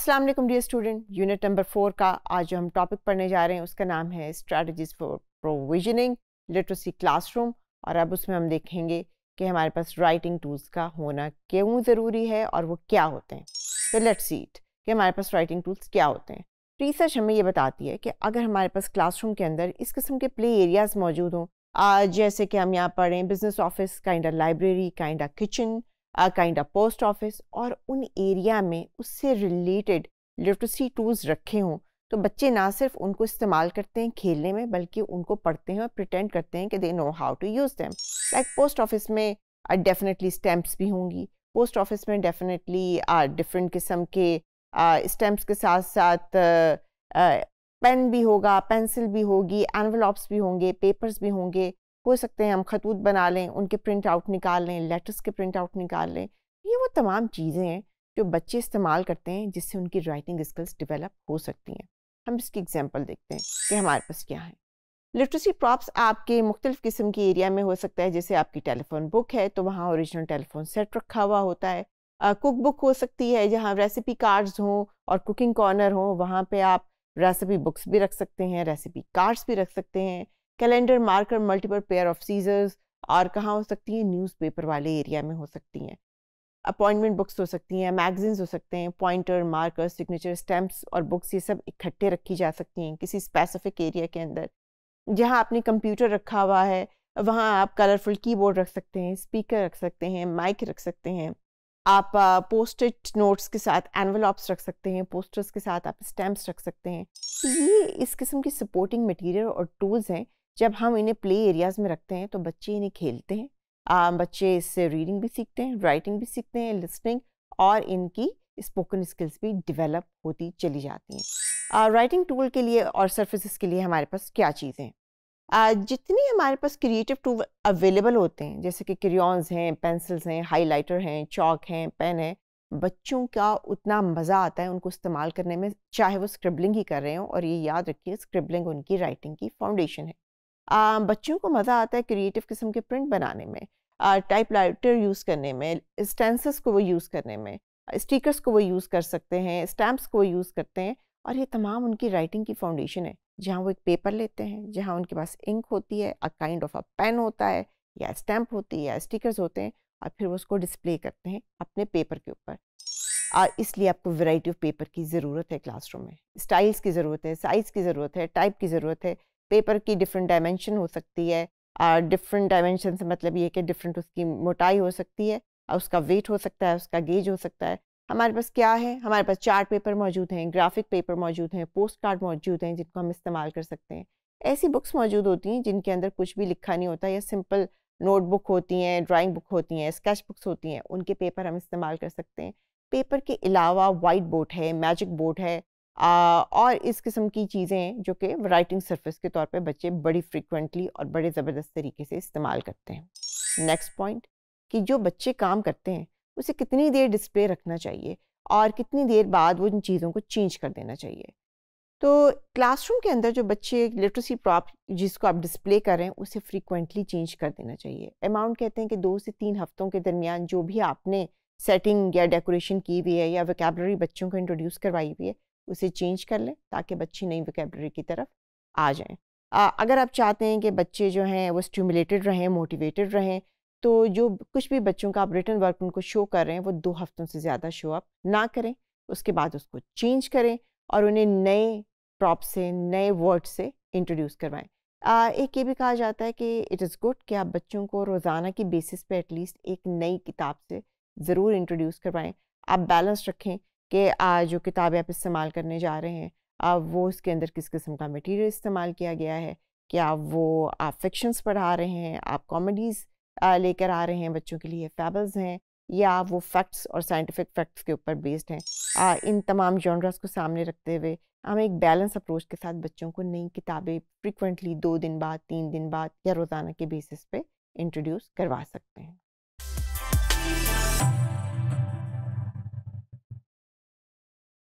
Aslam dear student unit number four का आज जो हम टॉपिक पढ़ने जा रहे हैं उसका नाम है strategies for provisioning literacy classroom और अब उसमें हम देखेंगे कि हमारे पास राइटिंग टूल्स का होना क्यों ज़रूरी है और वो क्या होते हैं तो लेट सीट कि हमारे पास राइटिंग टूल्स क्या होते हैं रिसर्च हमें ये बताती है कि अगर हमारे पास क्लासरूम के अंदर इस किस्म के प्ले एरियाज़ मौजूद हों जैसे कि हम यहाँ पढ़ें business office kind library kind kitchen kind of post office और उन एरिया में उससे रिलेटेड लिटरेसी टूल्स रखे हों तो बच्चे ना सिर्फ उनको इस्तेमाल करते हैं खेलने में बल्कि उनको पढ़ते हैं और प्रिटेंड करते हैं कि they know how to use them like post office में डेफिनेटली uh, स्टैम्प्स भी होंगी पोस्ट ऑफिस में डेफिनेटली डिफरेंट uh, किस्म के स्टैम्प्स uh, के साथ साथ पेन भी होगा पेंसिल भी होगी एनवलॉप्स भी होंगे पेपर्स भी होंगे हो सकते हैं हम खतूत बना लें उनके प्रिंट आउट निकाल लें लेटर्स के प्रिंट आउट निकाल लें ये वो तमाम चीज़ें हैं जो बच्चे इस्तेमाल करते हैं जिससे उनकी राइटिंग स्किल्स डिवेलप हो सकती हैं हम इसकी एग्जाम्पल देखते हैं कि हमारे पास क्या है लिटरेसी प्रॉप्स आपके मुख्तलिफ़ किस्म के एरिया में हो सकता है जैसे आपकी टेलीफोन बुक है तो वहाँ औरिजिनल टेलीफोन सेट रखा हुआ होता है कुक बुक हो सकती है जहाँ रेसिपी कार्ड्स हों और कुकिंग कॉर्नर हो वहाँ पे आप रेसिपी बुक्स भी रख सकते हैं रेसिपी कार्ड्स भी रख सकते हैं calendar marker multiple pair of scissors और कहाँ हो सकती हैं न्यूज़पेपर वाले एरिया में हो सकती हैं अपॉइंटमेंट बुक्स हो सकती हैं मैगजीन्स हो सकते हैं पॉइंटर मार्कर सिग्नेचर स्टैम्प्स और बुक्स ये सब इकट्ठे रखी जा सकती हैं किसी स्पेसिफिक एरिया के अंदर जहाँ आपने कंप्यूटर रखा हुआ है वहाँ आप कलरफुल कीबोर्ड रख सकते हैं स्पीकर रख सकते हैं माइक रख सकते हैं आप पोस्टेड नोट्स के साथ एनवलॉप्स रख सकते हैं पोस्टर्स के साथ आप स्टैम्प्स रख सकते हैं ये इस किस्म की सपोर्टिंग मटेरियल और टूल्स हैं जब हम इन्हें प्ले एरियाज़ में रखते हैं तो बच्चे इन्हें खेलते हैं आ, बच्चे इससे रीडिंग भी सीखते हैं राइटिंग भी सीखते हैं लिसनिंग और इनकी स्पोकन स्किल्स भी डिवेलप होती चली जाती हैं राइटिंग टूल के लिए और सर्फिस के लिए हमारे पास क्या चीज़ें हैं जितनी हमारे पास क्रिएटिव टूल अवेलेबल होते हैं जैसे कि क्रियॉन्स हैं पेंसिल्स हैं हाईलाइटर हैं चॉक हैं पेन हैं बच्चों का उतना मज़ा आता है उनको इस्तेमाल करने में चाहे वो स्क्रिबलिंग ही कर रहे हों और ये याद रखिए स्क्रिबलिंग उनकी राइटिंग की फाउंडेशन है बच्चों को मज़ा आता है क्रिएटिव किस्म के प्रिंट बनाने में टाइप राइटर यूज़ करने में स्टेंसस को वो यूज़ करने में स्टिकर्स को वो यूज़ कर सकते हैं स्टैम्प्स को वो यूज़ करते हैं और ये तमाम उनकी राइटिंग की फाउंडेशन है जहाँ वो एक पेपर लेते हैं जहाँ उनके पास इंक होती है a kind of a pen होता है या स्टैम्प होती है या स्टिकर्स होते हैं और फिर वो उसको डिस्प्ले करते हैं अपने पेपर के ऊपर और इसलिए आपको वैरायटी ऑफ पेपर की ज़रूरत है क्लासरूम में स्टाइल्स की ज़रूरत है साइज़ की ज़रूरत है टाइप की ज़रूरत है पेपर की डिफरेंट डायमेंशन हो सकती है डिफरेंट डायमेंशन से मतलब ये कि डिफरेंट उसकी मोटाई हो सकती है उसका वेट हो सकता है उसका गेज हो सकता है हमारे पास क्या है हमारे पास चार्ट पेपर मौजूद हैं ग्राफिक पेपर मौजूद हैं पोस्ट कार्ड मौजूद हैं जिनको हम इस्तेमाल कर सकते हैं ऐसी बुक्स मौजूद होती हैं जिनके अंदर कुछ भी लिखा नहीं होता या सिंपल नोटबुक होती हैं ड्राइंग बुक होती हैं स्केच बुक्स होती हैं उनके पेपर हम इस्तेमाल कर सकते हैं पेपर के अलावा वाइट बोर्ड है मैजिक बोर्ड है आ, और इस किस्म की चीज़ें जो कि राइटिंग सरफेस के तौर पे बच्चे बड़ी फ्रिक्वेंटली और बड़े ज़बरदस्त तरीके से इस्तेमाल करते हैं नेक्स्ट पॉइंट कि जो बच्चे काम करते हैं उसे कितनी देर डिस्प्ले रखना चाहिए और कितनी देर बाद वो इन चीज़ों को चेंज कर देना चाहिए तो क्लासरूम के अंदर जो बच्चे लिटरेसी प्रॉप जिसको आप डिस्प्ले कर रहे हैं उसे फ्रीक्वेंटली चेंज कर देना चाहिए अमाउंट कहते हैं कि दो से तीन हफ्तों के दरमियान जो भी आपने सेटिंग या डेकोरेशन की हुई है या वैकेबलरी बच्चों को इंट्रोड्यूस करवाई हुई है उसे चेंज कर लें ताकि बच्चे नई वोकेबलरी की तरफ आ जाएं आ, अगर आप चाहते हैं कि बच्चे जो हैं वो स्टूमुलेटेड रहें मोटिवेटेड रहें तो जो कुछ भी बच्चों का आप रिटर्न वर्क उनको शो कर रहे हैं वो दो हफ्तों से ज़्यादा शो अप ना करें उसके बाद उसको चेंज करें और उन्हें नए प्रॉप से नए वर्ड से इंट्रोड्यूस करवाएं आ, एक ये भी कहा जाता है कि इट इज़ गुड कि आप बच्चों को रोज़ाना की बेसिस पे एटलीस्ट एक नई किताब से ज़रूर इंट्रोड्यूस करवाएं आप बैलेंस रखें कि आज जो किताबें आप इस्तेमाल करने जा रहे हैं आप वो उसके अंदर किस किस्म का मटेरियल इस्तेमाल किया गया है क्या वो आप फिक्शंस पढ़ा रहे हैं आप कॉमेडीज़ लेकर आ रहे हैं बच्चों के लिए फैबल्स हैं या वो फैक्ट्स और साइंटिफिक फैक्ट्स के ऊपर बेस्ड हैं आ, इन तमाम जॉनरस को सामने रखते हुए हम एक बैलेंस अप्रोच के साथ बच्चों को नई किताबें फ्रिक्वेंटली दो दिन बाद तीन दिन बाद या रोज़ाना के बेसिस पे इंट्रोड्यूस करवा सकते हैं